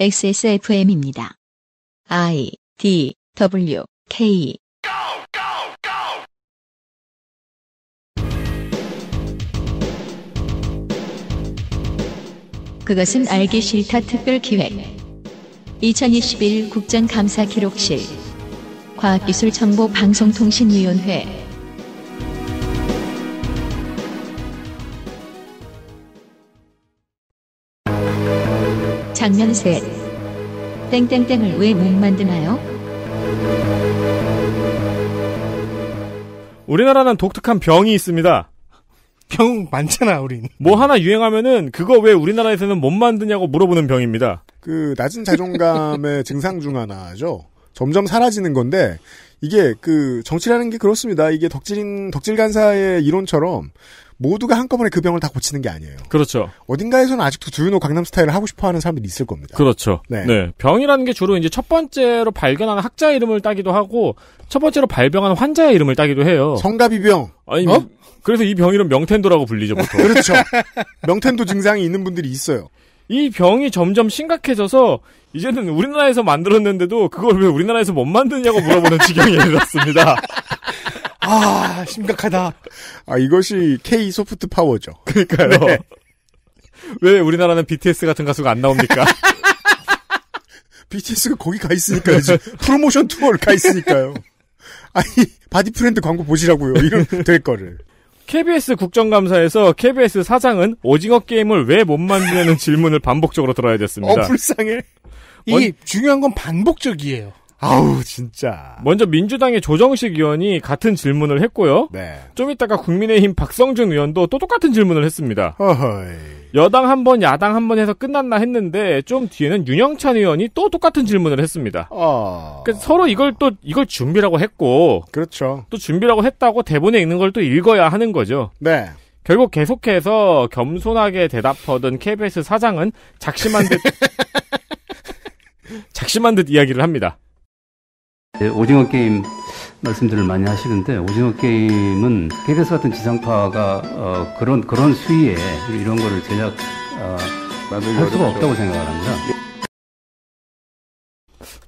XSFM입니다. I D W K 그것은 알기 싫다 특별 기획 2021 국정감사 기록실 과학기술정보방송통신위원회 장면 셋 땡땡땡을 왜 못 만드나요? 우리나라는 독특한 병이 있습니다. 병 많잖아, 우린. 뭐 하나 유행하면은 그거 왜 우리나라에서는 못 만드냐고 물어보는 병입니다. 그 낮은 자존감의 증상 중 하나죠. 점점 사라지는 건데 이게 그 정치라는 게 그렇습니다. 이게 덕질인 덕질 간사의 이론처럼 모두가 한꺼번에 그 병을 다 고치는 게 아니에요. 그렇죠. 어딘가에서는 아직도 두유노 강남 스타일을 하고 싶어 하는 사람들이 있을 겁니다. 그렇죠. 네. 네. 병이라는 게 주로 이제 첫 번째로 발견하는 학자 이름을 따기도 하고 첫 번째로 발병한 환자의 이름을 따기도 해요. 성가비병. 아니, 어? 그래서 이 병 이름 명텐도라고 불리죠, 보통. 그렇죠. 명텐도 증상이 있는 분들이 있어요. 이 병이 점점 심각해져서 이제는 우리나라에서 만들었는데도 그걸 왜 우리나라에서 못 만드냐고 물어보는 지경에 이르렀습니다. 아 심각하다. 아 이것이 K 소프트 파워죠. 그러니까요. 네. 왜 우리나라는 BTS 같은 가수가 안 나옵니까? BTS가 거기 가 있으니까요. 프로모션 투어를 가 있으니까요. 아니 바디프렌드 광고 보시라고요. 이런 될 거를. KBS 국정감사에서 KBS 사장은 오징어 게임을 왜 못 만드냐는 질문을 반복적으로 들어야 됐습니다. 어, 불쌍해. 이 어, 중요한 건 반복적이에요. 아우 진짜. 먼저 민주당의 조정식 의원이 같은 질문을 했고요. 네. 좀 이따가 국민의힘 박성준 의원도 또 똑같은 질문을 했습니다. 어허이. 여당 한 번, 야당 한 번 해서 끝났나 했는데 좀 뒤에는 윤영찬 의원이 또 똑같은 질문을 했습니다. 어. 그래서 서로 이걸 또 이걸 준비라고 했고, 그렇죠. 또 준비라고 했다고 대본에 있는 걸 또 읽어야 하는 거죠. 네. 결국 계속해서 겸손하게 대답하던 KBS 사장은 작심한 듯 작심한 듯 이야기를 합니다. 예, 오징어 게임 말씀들을 많이 하시는데 오징어 게임은 KBS 같은 지상파가 어, 그런 그런 수위에 이런 거를 제작 어, 할 수가 어렵죠. 없다고 생각을 합니다.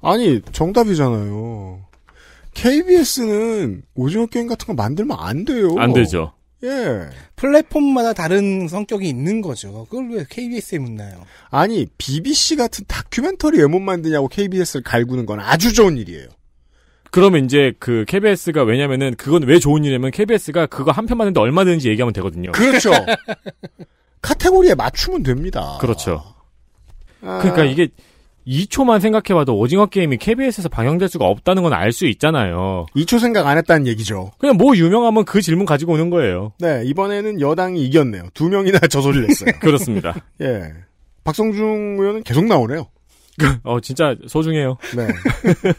아니 정답이잖아요. KBS는 오징어 게임 같은 거 만들면 안 돼요. 안 되죠. 예. 플랫폼마다 다른 성격이 있는 거죠. 그걸 왜 KBS에 묻나요? 아니, BBC 같은 다큐멘터리 왜 못 만드냐고 KBS를 갈구는 건 아주 좋은 일이에요. 그러면 이제 그 KBS가 왜냐면은 그건 왜 좋은 일이냐면 KBS가 그거 한 편 만드는데 얼마든지 얘기하면 되거든요. 그렇죠. 카테고리에 맞추면 됩니다. 그렇죠. 아. 그러니까 이게 2초만 생각해봐도 오징어 게임이 KBS에서 방영될 수가 없다는 건 알 수 있잖아요. 2초 생각 안 했다는 얘기죠. 그냥 뭐 유명하면 그 질문 가지고 오는 거예요. 네, 이번에는 여당이 이겼네요. 두 명이나 저 소리를 했어요. 그렇습니다. 예. 박성중 의원은 계속 나오네요. 어, 진짜 소중해요. 네.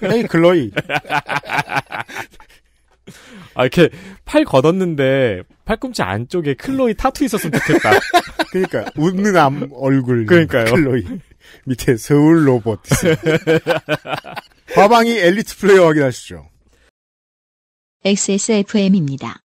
헤이 글로이. 아, 이렇게 팔 걷었는데 팔꿈치 안쪽에 클로이 타투 있었으면 좋겠다. 그러니까 웃는 암 얼굴. 그러니까요. 클로이. 밑에 서울 로봇. 과방이 엘리트 플레이어 확인하시죠. XSFM입니다.